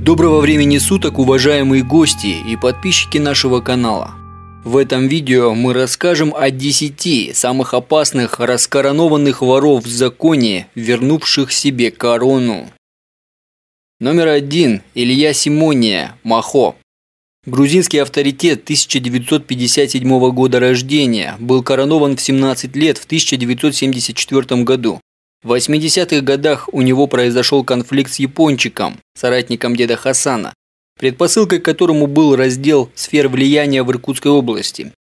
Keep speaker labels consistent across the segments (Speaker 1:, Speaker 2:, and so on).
Speaker 1: Доброго времени суток, уважаемые гости и подписчики нашего канала. В этом видео мы расскажем о 10 самых опасных раскоронованных воров в законе, вернувших себе корону. Номер один Илья Симония, Махо. Грузинский авторитет 1957 года рождения был коронован в 17 лет в 1974 году. В 80-х годах у него произошел конфликт с Япончиком, соратником деда Хасана, предпосылкой к которому был раздел сфер влияния в Иркутской области.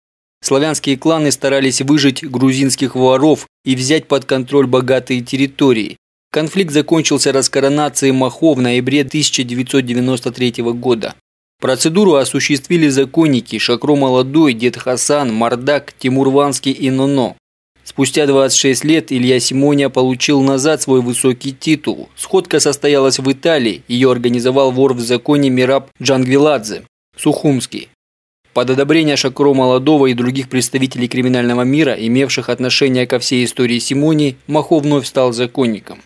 Speaker 1: Славянские кланы старались выжить грузинских воров и взять под контроль богатые территории. Конфликт закончился раскоронацией Махов в ноябре 1993 года. Процедуру осуществили законники Шакро Молодой, Дед Хасан, Мардак, Тимурванский и Ноно. Спустя 26 лет Илья Симония получил назад свой высокий титул. Сходка состоялась в Италии, ее организовал вор в законе Мираб Джангвиладзе, Сухумский. Под одобрение Шакро Молодого и других представителей криминального мира, имевших отношение ко всей истории Симонии, Махо вновь стал законником.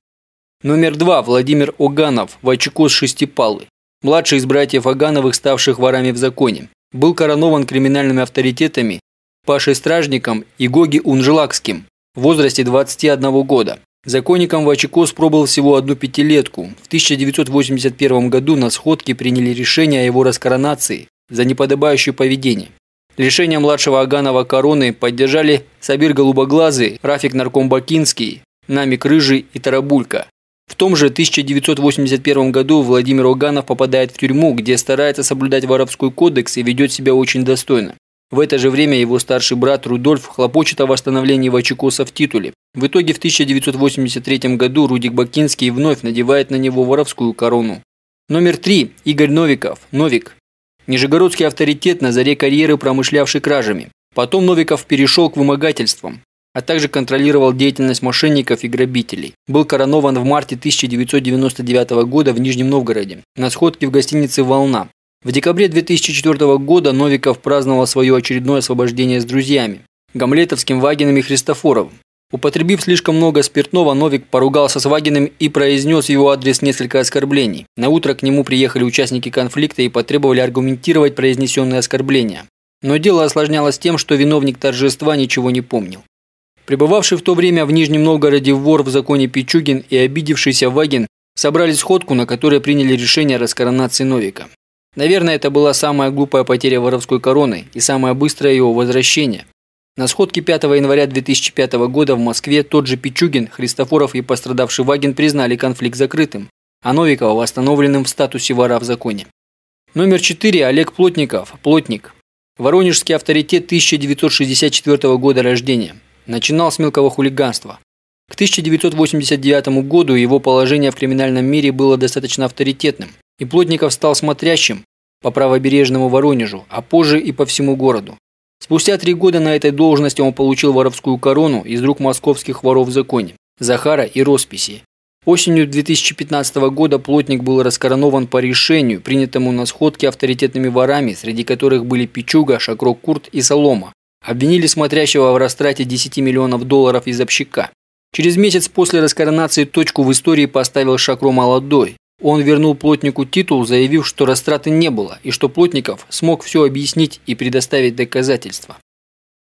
Speaker 1: Номер два – Владимир Оганов, Вачекос Шестипалы. Младший из братьев Огановых, ставших ворами в законе. Был коронован криминальными авторитетами Пашей Стражником и Гоги Унжелакским, в возрасте 21 года. Законником Вачекос пробыл всего одну пятилетку. В 1981 году на сходке приняли решение о его раскоронации за неподобающее поведение. Решение младшего Аганова короны поддержали Сабир Голубоглазый, Рафик Наркомбакинский, Намик Рыжий и Тарабулька. В том же 1981 году Владимир Оганов попадает в тюрьму, где старается соблюдать воровской кодекс и ведет себя очень достойно. В это же время его старший брат Рудольф хлопочет о восстановлении Вачекоса в титуле. В итоге в 1983 году Рудик Бакинский вновь надевает на него воровскую корону. Номер три Игорь Новиков. Новик. Нижегородский авторитет на заре карьеры, промышлявший кражами. Потом Новиков перешел к вымогательствам, а также контролировал деятельность мошенников и грабителей. Был коронован в марте 1999 года в Нижнем Новгороде на сходке в гостинице «Волна», в декабре 2004 года Новиков праздновал свое очередное освобождение с друзьями – Гамлетовским, Вагином и Христофоровым. Употребив слишком много спиртного, Новик поругался с Вагиным и произнес в его адрес несколько оскорблений. На утро к нему приехали участники конфликта и потребовали аргументировать произнесенные оскорбления. Но дело осложнялось тем, что виновник торжества ничего не помнил. Пребывавший в то время в Нижнем Новгороде вор в законе Пичугин и обидевшийся Вагин собрали сходку, на которой приняли решение о раскоронации Новика. Наверное, это была самая глупая потеря воровской короны и самое быстрое его возвращение. На сходке 5 января 2005 года в Москве тот же Пичугин, Христофоров и пострадавший Вагин признали конфликт закрытым, а Новикова восстановленным в статусе вора в законе. Номер 4. Олег Плотников. Плотник. Воронежский авторитет 1964 года рождения. Начинал с мелкого хулиганства. К 1989 году его положение в криминальном мире было достаточно авторитетным и Плотников стал смотрящим по правобережному Воронежу, а позже и по всему городу. Спустя три года на этой должности он получил воровскую корону из рук московских воров в законе – Захара и Росписи. Осенью 2015 года Плотник был раскоронован по решению, принятому на сходке авторитетными ворами, среди которых были Пичуга, Шакро, Курт и Солома. Обвинили смотрящего в растрате 10 миллионов долларов из общака. Через месяц после раскоронации точку в истории поставил Шакро Молодой, он вернул плотнику титул, заявив, что растраты не было и что Плотников смог все объяснить и предоставить доказательства.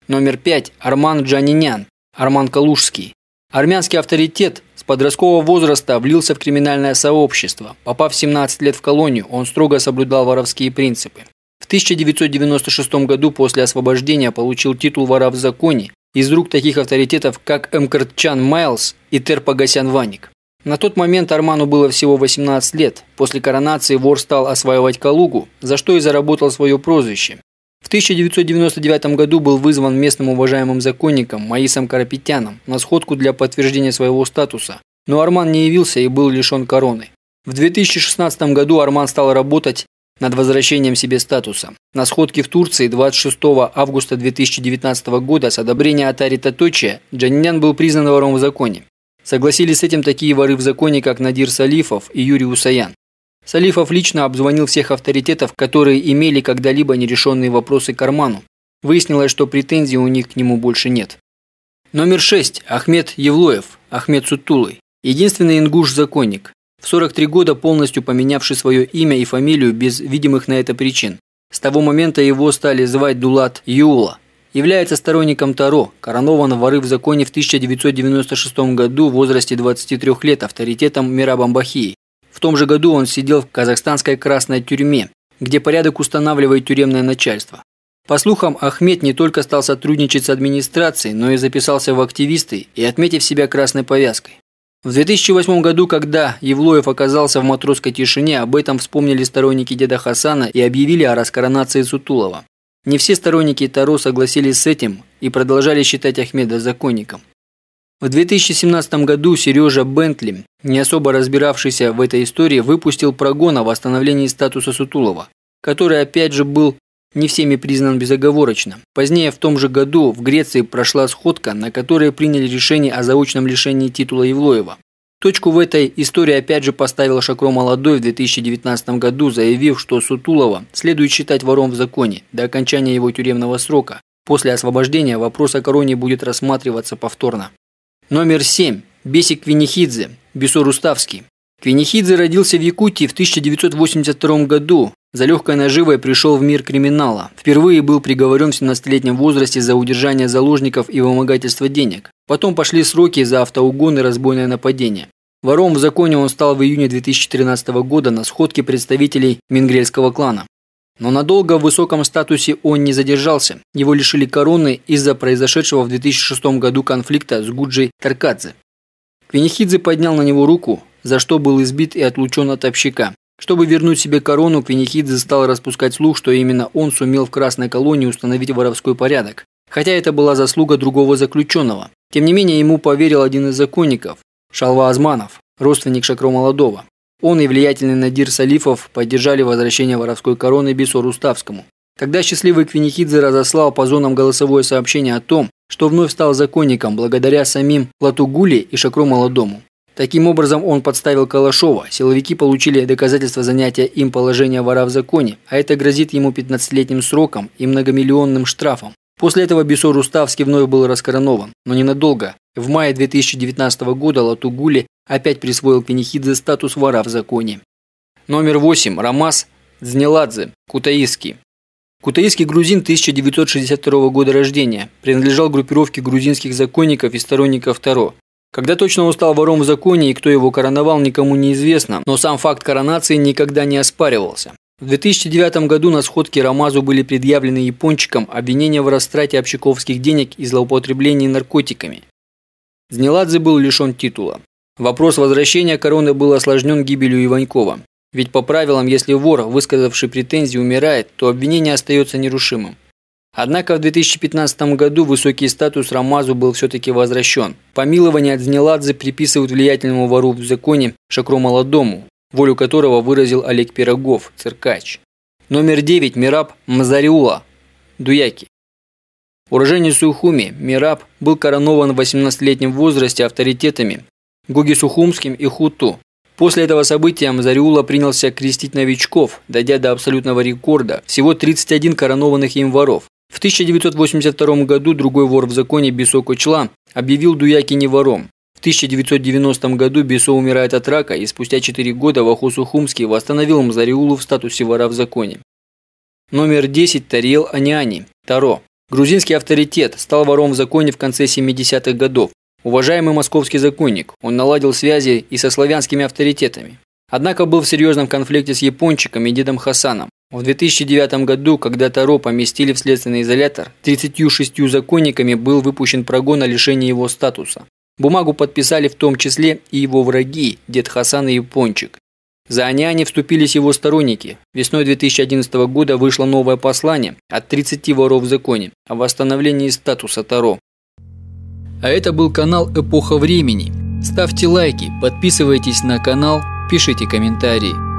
Speaker 1: Номер 5. Арман Джанинян. Арман Калужский. Армянский авторитет с подросткового возраста влился в криминальное сообщество. Попав в 17 лет в колонию, он строго соблюдал воровские принципы. В 1996 году после освобождения получил титул вора в законе из рук таких авторитетов, как Мкртчан Майлз и Терпагасян Ваник. На тот момент Арману было всего 18 лет. После коронации вор стал осваивать Калугу, за что и заработал свое прозвище. В 1999 году был вызван местным уважаемым законником Маисом Карапетяном на сходку для подтверждения своего статуса, но Арман не явился и был лишен короны. В 2016 году Арман стал работать над возвращением себе статуса. На сходке в Турции 26 августа 2019 года с одобрения Атари Таточи Джанинян был признан вором в законе. Согласились с этим такие воры в законе, как Надир Салифов и Юрий Усаян. Салифов лично обзвонил всех авторитетов, которые имели когда-либо нерешенные вопросы к Арману. Выяснилось, что претензий у них к нему больше нет. Номер 6. Ахмед Евлоев, Ахмед Сутулый. Единственный ингуш-законник, в 43 года полностью поменявший свое имя и фамилию без видимых на это причин. С того момента его стали звать Дулат Юла является сторонником Таро, коронован воры в законе в 1996 году в возрасте 23 лет авторитетом Мира Бамбахии. В том же году он сидел в казахстанской красной тюрьме, где порядок устанавливает тюремное начальство. По слухам, Ахмед не только стал сотрудничать с администрацией, но и записался в активисты и отметив себя красной повязкой. В 2008 году, когда Евлоев оказался в матросской тишине, об этом вспомнили сторонники деда Хасана и объявили о раскоронации Сутулова. Не все сторонники Таро согласились с этим и продолжали считать Ахмеда законником. В 2017 году Сережа Бентли, не особо разбиравшийся в этой истории, выпустил прогон о восстановлении статуса Сутулова, который опять же был не всеми признан безоговорочно. Позднее в том же году в Греции прошла сходка, на которой приняли решение о заочном лишении титула Евлоева. Точку в этой истории опять же поставил Шакро Молодой в 2019 году, заявив, что Сутулова следует считать вором в законе до окончания его тюремного срока. После освобождения вопрос о короне будет рассматриваться повторно. Номер 7. Бесик Квинихидзе. Бесор Уставский. Квинихидзе родился в Якутии в 1982 году. За легкой наживой пришел в мир криминала. Впервые был приговорен в 17-летнем возрасте за удержание заложников и вымогательство денег. Потом пошли сроки за автоугон и разбойное нападение. Вором в законе он стал в июне 2013 года на сходке представителей мингрельского клана. Но надолго в высоком статусе он не задержался. Его лишили короны из-за произошедшего в 2006 году конфликта с Гуджей Таркадзе. Квинихидзе поднял на него руку, за что был избит и отлучен от общака. Чтобы вернуть себе корону, Пеникидзе стал распускать слух, что именно он сумел в Красной колонии установить воровской порядок. Хотя это была заслуга другого заключенного. Тем не менее, ему поверил один из законников, Шалва Азманов, родственник Шакро Молодого. Он и влиятельный Надир Салифов поддержали возвращение воровской короны Бисору ставскому. Тогда счастливый Квинихидзе разослал по зонам голосовое сообщение о том, что вновь стал законником благодаря самим Латугули и Шакро Молодому. Таким образом, он подставил Калашова. Силовики получили доказательства занятия им положения вора в законе, а это грозит ему 15-летним сроком и многомиллионным штрафом. После этого Бесор Уставский вновь был раскоронован, но ненадолго. В мае 2019 года Латугули опять присвоил Пенихидзе статус вора в законе. Номер 8. Рамас Дзнеладзе, Кутаиский. Кутаиский грузин 1962 года рождения, принадлежал группировке грузинских законников и сторонников Таро. Когда точно он стал вором в законе и кто его короновал, никому не известно, но сам факт коронации никогда не оспаривался. В 2009 году на сходке Рамазу были предъявлены япончикам обвинения в растрате общаковских денег и злоупотреблении наркотиками. Знеладзе был лишен титула. Вопрос возвращения короны был осложнен гибелью Иванькова. Ведь по правилам, если вор, высказавший претензии, умирает, то обвинение остается нерушимым. Однако в 2015 году высокий статус Рамазу был все-таки возвращен. Помилование от Знеладзе приписывают влиятельному вору в законе Шакро Молодому, волю которого выразил Олег Пирогов, циркач. Номер 9 – Мираб Мазариула, Дуяки. Уроженец Сухуми Мираб был коронован в 18-летнем возрасте авторитетами Гуги Сухумским и Хуту. После этого события Мазариула принялся крестить новичков, дойдя до абсолютного рекорда – всего 31 коронованных им воров. В 1982 году другой вор в законе Бесо Кочла объявил Дуякини вором. В 1990 году Бесо умирает от рака, и спустя 4 года Вахус Ухумский восстановил Мзариулу в статусе вора в законе. Номер 10 Тарел Аниани Таро. Грузинский авторитет стал вором в законе в конце 70-х годов. Уважаемый московский законник, он наладил связи и со славянскими авторитетами. Однако был в серьезном конфликте с япончиками и дедом Хасаном. В 2009 году, когда Таро поместили в следственный изолятор, 36 законниками был выпущен прогон о лишении его статуса. Бумагу подписали в том числе и его враги, дед Хасан и Япончик. За Аняне вступились его сторонники. Весной 2011 года вышло новое послание от 30 воров в законе о восстановлении статуса Таро. А это был канал «Эпоха времени». Ставьте лайки, подписывайтесь на канал, пишите комментарии.